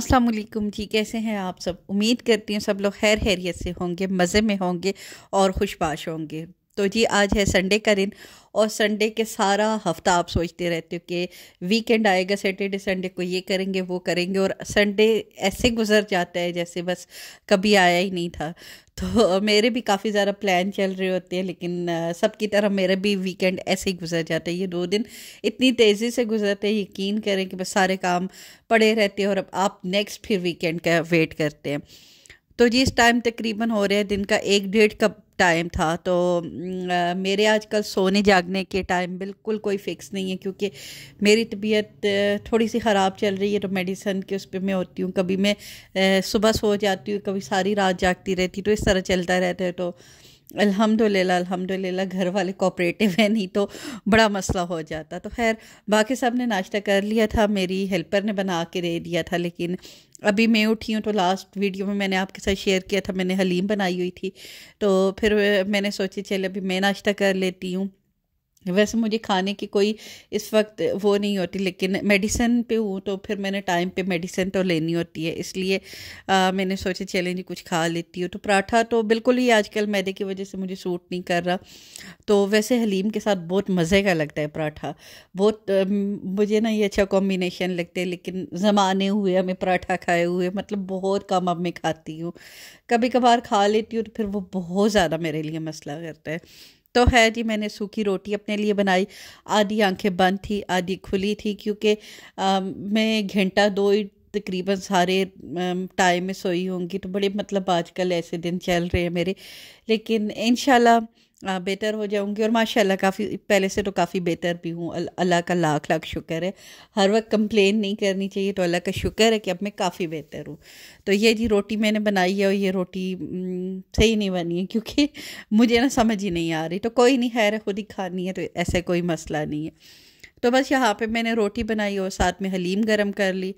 अस्सलाम वालेकुम जी कैसे हैं आप सब उम्मीद करती हूँ सब लोग खैर हैरियत से होंगे मज़े में होंगे और खुशबाश होंगे तो जी आज है संडे का दिन और संडे के सारा हफ्ता आप सोचते रहते हो कि वीकेंड आएगा सैटरडे संडे को ये करेंगे वो करेंगे और संडे ऐसे गुजर जाता है जैसे बस कभी आया ही नहीं था तो मेरे भी काफ़ी ज़्यादा प्लान चल रहे होते हैं लेकिन सबकी तरह मेरे भी वीकेंड ऐसे ही गुजर जाता है ये दो दिन इतनी तेज़ी से गुजरते हैं यकीन करें कि बस सारे काम पड़े रहते हैं और अब आप नेक्स्ट फिर वीकेंड का वेट करते हैं तो जी इस टाइम तकरीबन हो रहे हैं दिन का एक डेढ़ कप टाइम था तो मेरे आजकल सोने जागने के टाइम बिल्कुल कोई फ़िक्स नहीं है क्योंकि मेरी तबीयत थोड़ी सी ख़राब चल रही है तो मेडिसिन के उस पर मैं होती हूँ कभी मैं सुबह सो जाती हूँ कभी सारी रात जागती रहती तो इस तरह चलता रहता है तो अल्हम्दुलिल्लाह अल्हम्दुलिल्लाह घर वाले कोऑपरेटिव हैं नहीं तो बड़ा मसला हो जाता तो खैर बाकी सब ने नाश्ता कर लिया था मेरी हेल्पर ने बना के दे दिया था लेकिन अभी मैं उठी हूँ तो लास्ट वीडियो में मैंने आपके साथ शेयर किया था मैंने हलीम बनाई हुई थी तो फिर मैंने सोची चले अभी मैं नाश्ता कर लेती हूँ वैसे मुझे खाने की कोई इस वक्त वो नहीं होती लेकिन मेडिसिन पे हूँ तो फिर मैंने टाइम पे मेडिसिन तो लेनी होती है इसलिए आ, मैंने सोचा चलें जी कुछ खा लेती हूँ तो पराठा तो बिल्कुल ही आजकल मैदे की वजह से मुझे सूट नहीं कर रहा तो वैसे हलीम के साथ बहुत मज़े का लगता है पराठा बहुत आ, मुझे ना ये अच्छा कॉम्बिनेशन लगता है लेकिन ज़माने हुए हमें पराठा खाए हुए मतलब बहुत कम अब मैं खाती हूँ कभी कभार खा लेती हूँ तो फिर वो बहुत ज़्यादा मेरे लिए मसला करता है तो है जी मैंने सूखी रोटी अपने लिए बनाई आधी आंखें बंद थी आधी खुली थी क्योंकि मैं घंटा दो ही तकरीबन सारे टाइम में सोई होंगी तो बड़े मतलब आजकल ऐसे दिन चल रहे हैं मेरे लेकिन इन बेहतर हो जाऊंगी और माशाल्लाह काफ़ी पहले से तो काफ़ी बेहतर भी हूँ अल्लाह का लाख लाख शुक्र है हर वक्त कंप्लेन नहीं करनी चाहिए तो अल्लाह का शुक्र है कि अब मैं काफ़ी बेहतर हूँ तो ये जी रोटी मैंने बनाई है और ये रोटी सही नहीं बनी है क्योंकि मुझे ना समझ ही नहीं आ रही तो कोई नहीं खैर खुद ही खानी है तो ऐसा कोई मसला नहीं है तो बस यहाँ पे मैंने रोटी बनाई और साथ में हलीम गरम कर ली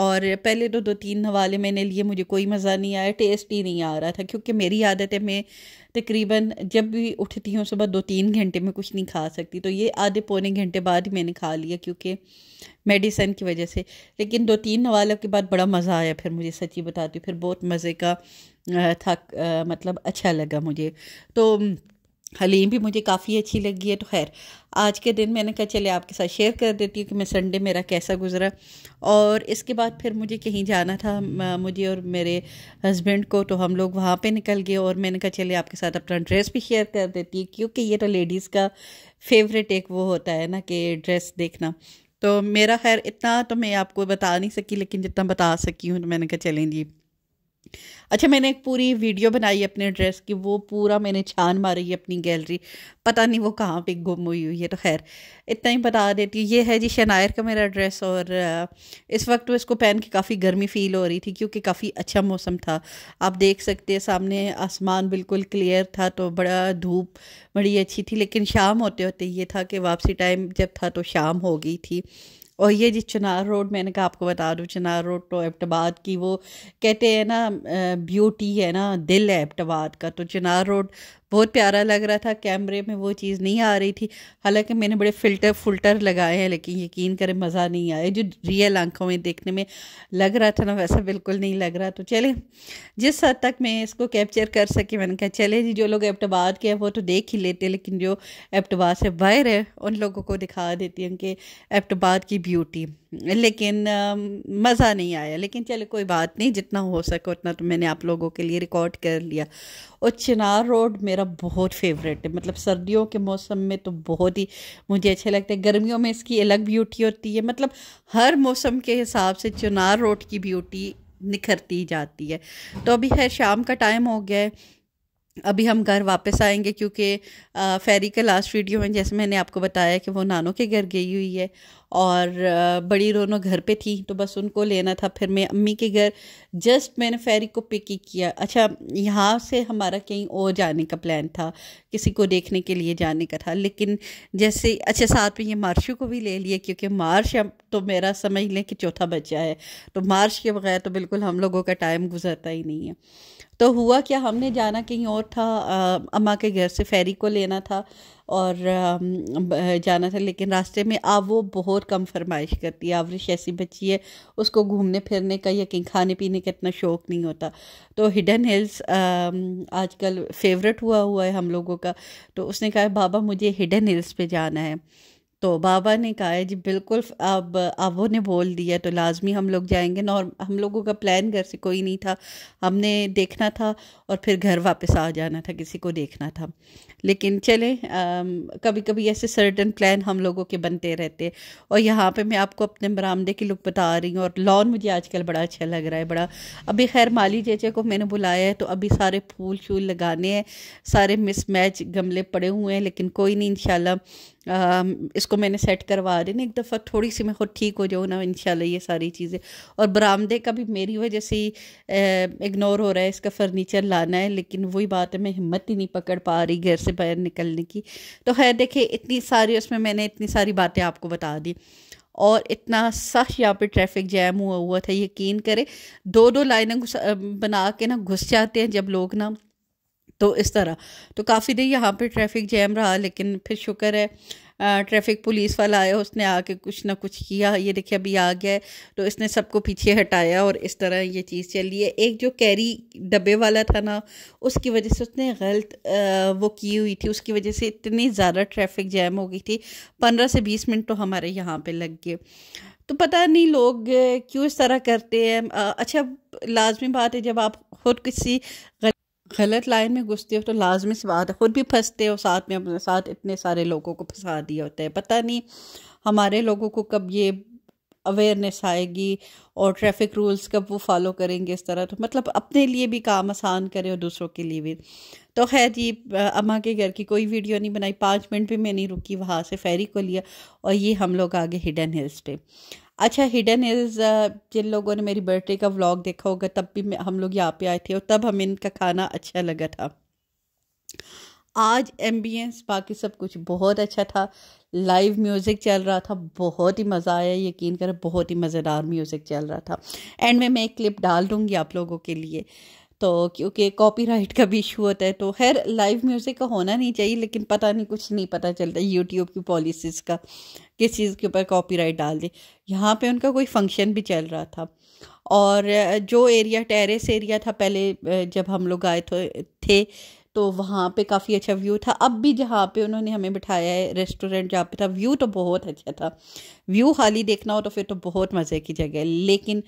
और पहले तो दो तीन हवाले मैंने लिए मुझे कोई मज़ा नहीं आया टेस्ट ही नहीं आ रहा था क्योंकि मेरी आदत है मैं तकरीबन जब भी उठती हूँ सुबह दो तीन घंटे में कुछ नहीं खा सकती तो ये आधे पौने घंटे बाद ही मैंने खा लिया क्योंकि मेडिसन की वजह से लेकिन दो तीन हवालों के बाद बड़ा मज़ा आया फिर मुझे सच्ची बताती हूँ फिर बहुत मज़े का था मतलब अच्छा लगा मुझे तो हलीम भी मुझे काफ़ी अच्छी लगी है तो खैर आज के दिन मैंने कहा चले आपके साथ शेयर कर देती हूँ कि मैं संडे मेरा कैसा गुजरा और इसके बाद फिर मुझे कहीं जाना था मुझे और मेरे हस्बैंड को तो हम लोग वहाँ पे निकल गए और मैंने कहा चले आपके साथ अपना ड्रेस भी शेयर कर देती हूँ क्योंकि ये तो लेडीज़ का फेवरेट एक वो होता है ना कि ड्रेस देखना तो मेरा खैर इतना तो मैं आपको बता नहीं सकी लेकिन जितना बता सकी हूँ तो मैंने कहा चलें जी अच्छा मैंने एक पूरी वीडियो बनाई अपने ड्रेस की वो पूरा मैंने छान मारी है अपनी गैलरी पता नहीं वो कहाँ पे गुम हुई हुई है तो खैर इतना ही बता देती हूँ ये है जी शनायर का मेरा ड्रेस और इस वक्त तो इसको पहन के काफ़ी गर्मी फील हो रही थी क्योंकि काफ़ी अच्छा मौसम था आप देख सकते हैं सामने आसमान बिल्कुल क्लियर था तो बड़ा धूप बड़ी अच्छी थी लेकिन शाम होते होते ये था कि वापसी टाइम जब था तो शाम हो गई थी और ये जिस चनार रोड मैंने कहा आपको बता दूँ चनार रोड तो एबटाबाद की वो कहते हैं ना ब्यूटी है ना दिल है एबटाबाद का तो चनार रोड बहुत प्यारा लग रहा था कैमरे में वो चीज़ नहीं आ रही थी हालांकि मैंने बड़े फ़िल्टर फुल्टर लगाए हैं लेकिन यकीन करें मज़ा नहीं आया जो रियल आंखों में देखने में लग रहा था ना वैसा बिल्कुल नहीं लग रहा तो चले जिस हद तक मैं इसको कैप्चर कर सकी मैंने कहा चले जी जो लोग एबटबाद के हैं वो तो देख ही लेते लेकिन जो एबटबाद से बाहर है उन लोगों को दिखा देती हूँ कि एबटबाद की ब्यूटी लेकिन मज़ा नहीं आया लेकिन चलो कोई बात नहीं जितना हो सके उतना तो मैंने आप लोगों के लिए रिकॉर्ड कर लिया और चिनार रोड मेरा बहुत फेवरेट है मतलब सर्दियों के मौसम में तो बहुत ही मुझे अच्छे लगते हैं गर्मियों में इसकी अलग ब्यूटी होती है मतलब हर मौसम के हिसाब से चिनार रोड की ब्यूटी निखरती जाती है तो अभी है शाम का टाइम हो गया है अभी हम घर वापस आएंगे क्योंकि फेरी के लास्ट वीडियो में जैसे मैंने आपको बताया कि वो नानों के घर गई हुई है और आ, बड़ी रोनों घर पे थी तो बस उनको लेना था फिर मैं अम्मी के घर जस्ट मैंने फेरी को पिक ही किया अच्छा यहाँ से हमारा कहीं और जाने का प्लान था किसी को देखने के लिए जाने का था लेकिन जैसे अच्छा साथ में ये मार्शू को भी ले लिया क्योंकि मार्श अब तो मेरा समझ लें कि चौथा बच्चा है तो मार्च के बगैर तो बिल्कुल हम लोगों का टाइम गुजरता ही नहीं है तो हुआ क्या हमने जाना कहीं और था अम्मा के घर से फेरी को लेना था और जाना था लेकिन रास्ते में आप वो बहुत कम फरमाइश करती है आवरिश ऐसी बच्ची है उसको घूमने फिरने का या कहीं खाने पीने का इतना शौक़ नहीं होता तो हिडन हिल्स आजकल फेवरेट हुआ हुआ है हम लोगों का तो उसने कहा बाबा मुझे हिडन हिल्स पे जाना है तो बाबा ने कहा है जी बिल्कुल अब अब ने बोल दिया तो लाजमी हम लोग जाएंगे ना और हम लोगों का प्लान घर से कोई नहीं था हमने देखना था और फिर घर वापस आ जाना था किसी को देखना था लेकिन चले कभी कभी ऐसे सर्टन प्लान हम लोगों के बनते रहते और यहाँ पे मैं आपको अपने बरामदे की लुक बता रही हूँ और लॉन मुझे आजकल बड़ा अच्छा लग रहा है बड़ा अभी खैर माली चेचे को मैंने बुलाया है तो अभी सारे फूल शूल लगाने हैं सारे मिसमैच गमले पड़े हुए हैं लेकिन कोई नहीं इन इसको मैंने सेट करवा रही ना एक दफ़ा थोड़ी सी मैं खुद ठीक हो जाऊँ ना इन ये सारी चीज़ें और बरामदे का भी मेरी वजह से इग्नोर हो रहा है इसका फर्नीचर लाना है लेकिन वही बात है मैं हिम्मत ही नहीं पकड़ पा रही घर से बाहर निकलने की तो खैर देखिए इतनी सारी उसमें मैंने इतनी सारी बातें आपको बता दी और इतना सख्त यहाँ पे ट्रैफिक जैम हुआ हुआ था यकीन करें दो दो लाइनें बना के ना घुस जाते हैं जब लोग ना तो इस तरह तो काफ़ी देर यहाँ पे ट्रैफिक जैम रहा लेकिन फिर शुक्र है ट्रैफिक पुलिस वाला आया उसने आके कुछ ना कुछ किया ये देखिए अभी आ गया है तो इसने सबको पीछे हटाया और इस तरह ये चीज़ चली है एक जो कैरी डब्बे वाला था ना उसकी वजह से उसने गलत वो की हुई थी उसकी वजह से इतनी ज़्यादा ट्रैफिक जैम हो गई थी पंद्रह से बीस मिनट तो हमारे यहाँ पर लग गए तो पता नहीं लोग क्यों इस तरह करते हैं अच्छा लाजमी बात है जब आप खुद किसी गलत लाइन में घुसते हो तो लाजमी से बात है खुद भी फंसते हो साथ में अपने साथ इतने सारे लोगों को फंसा दिया होता है पता नहीं हमारे लोगों को कब ये अवेयरनेस आएगी और ट्रैफिक रूल्स कब वो फॉलो करेंगे इस तरह तो मतलब अपने लिए भी काम आसान करें और दूसरों के लिए भी तो खैर जी अम्मा के घर की कोई वीडियो नहीं बनाई पाँच मिनट भी मैं नहीं रुकी वहाँ से फेरी को लिया और ये हम लोग आगे हिडन हिल्स पे अच्छा हिडन इज़ uh, जिन लोगों ने मेरी बर्थडे का व्लॉग देखा होगा तब भी हम लोग यहाँ पे आए थे और तब हमें इनका खाना अच्छा लगा था आज एम्बियंस बाकी सब कुछ बहुत अच्छा था लाइव म्यूज़िक चल रहा था बहुत ही मज़ा आया यकीन करें बहुत ही मज़ेदार म्यूज़िक चल रहा था एंड में मैं एक क्लिप डाल दूँगी आप लोगों के लिए तो क्योंकि कॉपीराइट का भी इशू होता है तो खैर लाइव म्यूज़िक का होना नहीं चाहिए लेकिन पता नहीं कुछ नहीं पता चलता यूट्यूब की पॉलिसीज़ का किस चीज़ के ऊपर कॉपीराइट डाल दे यहाँ पे उनका कोई फंक्शन भी चल रहा था और जो एरिया टेरेस एरिया था पहले जब हम लोग आए थे तो वहाँ पे काफ़ी अच्छा व्यू था अब भी जहाँ पे उन्होंने हमें बिठाया है रेस्टोरेंट जहाँ पे था व्यू तो बहुत अच्छा था व्यू खाली देखना हो तो फिर तो बहुत मज़े की जगह लेकिन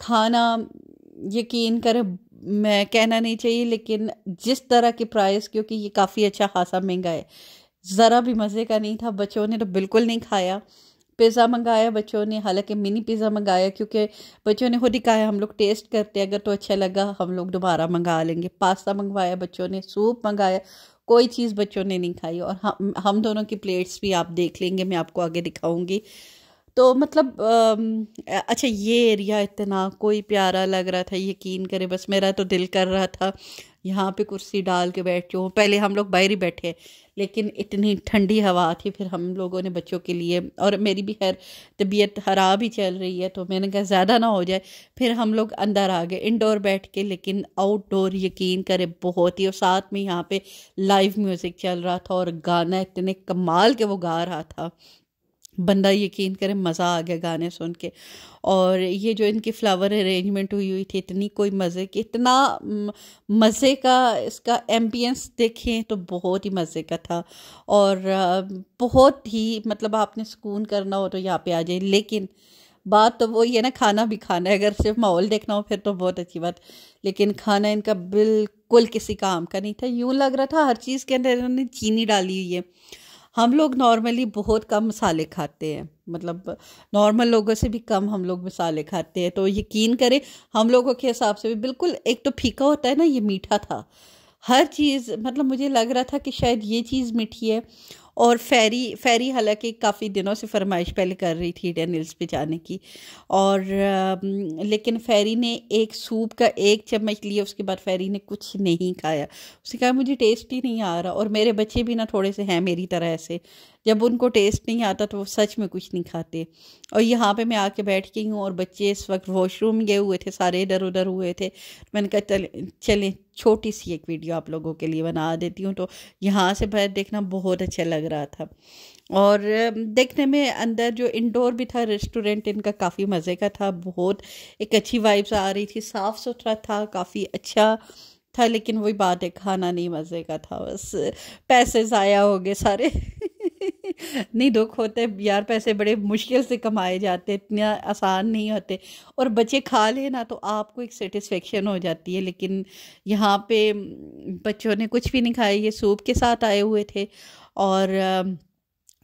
खाना यकीन कर मैं कहना नहीं चाहिए लेकिन जिस तरह के प्राइस क्योंकि ये काफ़ी अच्छा खासा महंगा है જરા ભી મજે કા નહી થા بچોને તો બિલકુલ નહી ખાયા પિઝા મંગાયા بچોને હાલકે મિની પિઝા મંગાયા ક્યોકી بچોને હો દી કા હે હમ લોગ ટેસ્ટ કરતે હે અગર તો અચ્છા લગા હમ લોગ دوبارہ મંગા લેંગે પાસ્તા મંગવાયા بچોને સૂપ મંગાયા કોઈ ચીઝ بچોને નહી ખાઈ ઓર હમ હમ દોનો કી પ્લેટ્સ ભી આપ દેખ લેંગે મે આપકો આગે દિખાઉંગી તો મતલબ અચ્છા યે એરિયા ઇતના કોઈ પ્યારા લગ રહા થા યકીન કરે બસ મેરા તો દિલ કર રહા થા यहाँ पे कुर्सी डाल के बैठ जाओ पहले हम लोग बाहर ही बैठे लेकिन इतनी ठंडी हवा थी फिर हम लोगों ने बच्चों के लिए और मेरी भी खैर तबीयत ख़राब ही चल रही है तो मैंने कहा ज़्यादा ना हो जाए फिर हम लोग अंदर आ गए इंडोर बैठ के लेकिन आउटडोर यकीन करें बहुत ही और साथ में यहाँ पे लाइव म्यूज़िक चल रहा था और गाना इतने कमाल के वो गा रहा था बंदा यकीन करे मज़ा आ गया गाने सुन के और ये जो इनकी फ्लावर अरेंजमेंट हुई हुई थी इतनी कोई मज़े की इतना मज़े का इसका एम्बियंस देखें तो बहुत ही मज़े का था और बहुत ही मतलब आपने सुकून करना हो तो यहाँ पे आ जाए लेकिन बात तो वो ये ना खाना भी खाना है अगर सिर्फ माहौल देखना हो फिर तो बहुत अच्छी बात लेकिन खाना इनका बिल्कुल किसी काम का नहीं था यूँ लग रहा था हर चीज़ के अंदर इन्होंने चीनी डाली हुई है हम लोग नॉर्मली बहुत कम मसाले खाते हैं मतलब नॉर्मल लोगों से भी कम हम लोग मसाले खाते हैं तो यकीन करें हम लोगों के हिसाब से भी बिल्कुल एक तो फीका होता है ना ये मीठा था हर चीज़ मतलब मुझे लग रहा था कि शायद ये चीज़ मीठी है और फेरी फेरी हालांकि काफ़ी दिनों से फरमाइश पहले कर रही थी डेन हिल्स पे जाने की और लेकिन फेरी ने एक सूप का एक चम्मच लिया उसके बाद फेरी ने कुछ नहीं खाया उसने कहा मुझे टेस्ट ही नहीं आ रहा और मेरे बच्चे भी ना थोड़े से हैं मेरी तरह ऐसे जब उनको टेस्ट नहीं आता तो वो सच में कुछ नहीं खाते और यहाँ पे मैं आके बैठ गई हूँ और बच्चे इस वक्त वॉशरूम गए हुए थे सारे इधर उधर हुए थे मैंने कहा चले चलें छोटी सी एक वीडियो आप लोगों के लिए बना देती हूँ तो यहाँ से बाहर देखना बहुत अच्छा लग रहा था और देखने में अंदर जो इंडोर भी था रेस्टोरेंट इनका काफ़ी मज़े का था बहुत एक अच्छी वाइब्स आ रही थी साफ़ सुथरा था काफ़ी अच्छा था लेकिन वही बात है खाना नहीं मज़े का था बस पैसे ज़ाया हो गए सारे नहीं दुख होते यार पैसे बड़े मुश्किल से कमाए जाते इतने आसान नहीं होते और बच्चे खा ना तो आपको एक सेटिस्फेक्शन हो जाती है लेकिन यहाँ पे बच्चों ने कुछ भी नहीं खाया ये सूप के साथ आए हुए थे और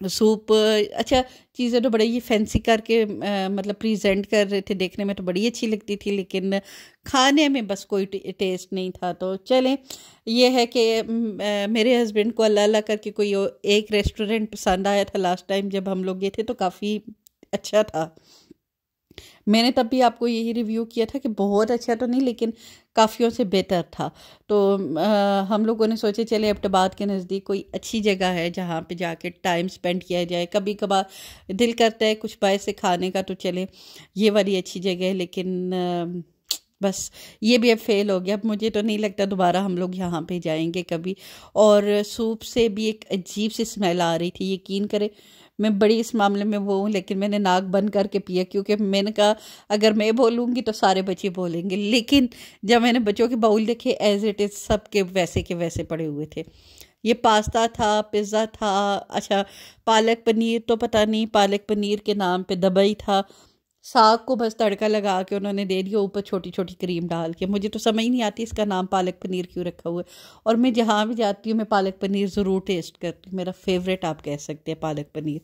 सूप अच्छा चीज़ें तो बड़े ही फैंसी करके आ, मतलब प्रेजेंट कर रहे थे देखने में तो बड़ी अच्छी लगती थी लेकिन खाने में बस कोई टेस्ट नहीं था तो चलें यह है कि मेरे हस्बैंड को अल्लाह अल्लाह करके कोई एक रेस्टोरेंट पसंद आया था लास्ट टाइम जब हम लोग गए थे तो काफ़ी अच्छा था मैंने तब भी आपको यही रिव्यू किया था कि बहुत अच्छा तो नहीं लेकिन काफ़ियों से बेहतर था तो आ, हम लोगों ने सोचे चले अब्टबाद तो के नज़दीक कोई अच्छी जगह है जहाँ पे जाके टाइम स्पेंड किया जाए कभी कभार दिल करता है कुछ बाय से खाने का तो चले ये वाली अच्छी जगह है लेकिन आ, बस ये भी अब फेल हो गया अब मुझे तो नहीं लगता दोबारा हम लोग यहाँ पे जाएंगे कभी और सूप से भी एक अजीब सी स्मेल आ रही थी यकीन करें मैं बड़ी इस मामले में वो हूँ लेकिन मैंने नाक बंद करके पिया क्योंकि मैंने कहा अगर मैं बोलूँगी तो सारे बच्चे बोलेंगे लेकिन जब मैंने बच्चों के बाउल देखे एज इट इज़ सब के वैसे के वैसे पड़े हुए थे ये पास्ता था पिज़्ज़ा था अच्छा पालक पनीर तो पता नहीं पालक पनीर के नाम पे दबई था साग को बस तड़का लगा के उन्होंने दे दिया ऊपर छोटी छोटी क्रीम डाल के मुझे तो समझ ही नहीं आती इसका नाम पालक पनीर क्यों रखा हुआ है और मैं जहाँ भी जाती हूँ मैं पालक पनीर ज़रूर टेस्ट करती हूँ मेरा फेवरेट आप कह सकते हैं पालक पनीर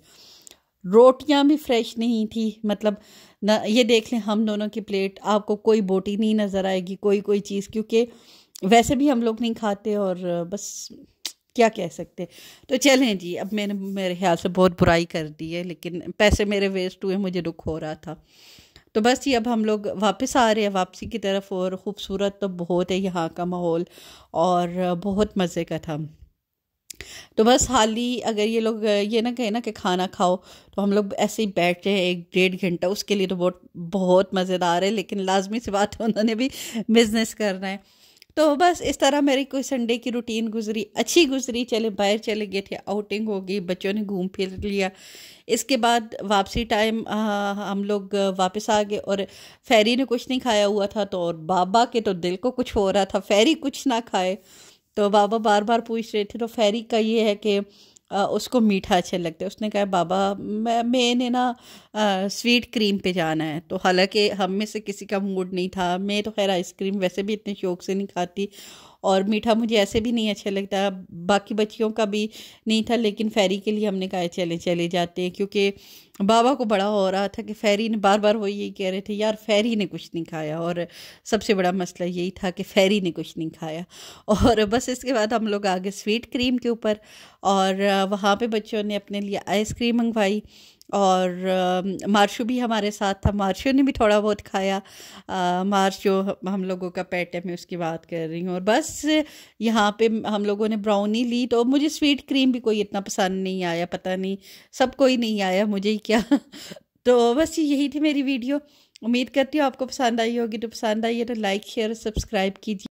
रोटियाँ भी फ्रेश नहीं थी मतलब न ये देख लें हम दोनों की प्लेट आपको कोई बोटी नहीं नज़र आएगी कोई कोई चीज़ क्योंकि वैसे भी हम लोग नहीं खाते और बस क्या कह सकते हैं तो चलें जी अब मैंने मेरे ख्याल से बहुत बुराई कर दी है लेकिन पैसे मेरे वेस्ट हुए मुझे दुख हो रहा था तो बस जी अब हम लोग वापस आ रहे हैं वापसी की तरफ और ख़ूबसूरत तो बहुत है यहाँ का माहौल और बहुत मज़े का था तो बस हाल ही अगर ये लोग ये ना कहे ना कि खाना खाओ तो हम लोग ऐसे ही बैठे हैं एक डेढ़ घंटा उसके लिए तो बहुत बहुत मज़ेदार है लेकिन लाजमी सी बात है उन्होंने भी बिज़नेस करना है तो बस इस तरह मेरी कोई संडे की रूटीन गुजरी अच्छी गुजरी चले बाहर चले गए थे आउटिंग हो गई बच्चों ने घूम फिर लिया इसके बाद वापसी टाइम हम लोग वापस आ गए और फैरी ने कुछ नहीं खाया हुआ था तो और बाबा के तो दिल को कुछ हो रहा था फैरी कुछ ना खाए तो बाबा बार बार पूछ रहे थे तो फैरी का ये है कि उसको मीठा अच्छा लगता है उसने कहा बाबा मैं मैंने ना स्वीट क्रीम पे जाना है तो हालांकि हम में से किसी का मूड नहीं था मैं तो खैर आइसक्रीम वैसे भी इतने शौक से नहीं खाती और मीठा मुझे ऐसे भी नहीं अच्छा लगता बाकी बच्चियों का भी नहीं था लेकिन फैरी के लिए हमने कहा चले चले जाते हैं क्योंकि बाबा को बड़ा हो रहा था कि फैरी ने बार बार वो यही कह रहे थे यार फैरी ने कुछ नहीं खाया और सबसे बड़ा मसला यही था कि फैरी ने कुछ नहीं खाया और बस इसके बाद हम लोग आ गए स्वीट क्रीम के ऊपर और वहाँ पे बच्चों ने अपने लिए आइसक्रीम मंगवाई और मार्शू भी हमारे साथ था मार्शू ने भी थोड़ा बहुत खाया मार्श हम लोगों का पेट है मैं उसकी बात कर रही हूँ और बस यहाँ पे हम लोगों ने ब्राउनी ली तो मुझे स्वीट क्रीम भी कोई इतना पसंद नहीं आया पता नहीं सब कोई नहीं आया मुझे ही क्या तो बस यही थी मेरी वीडियो उम्मीद करती हूँ आपको पसंद आई होगी तो पसंद आई है तो लाइक शेयर सब्सक्राइब कीजिए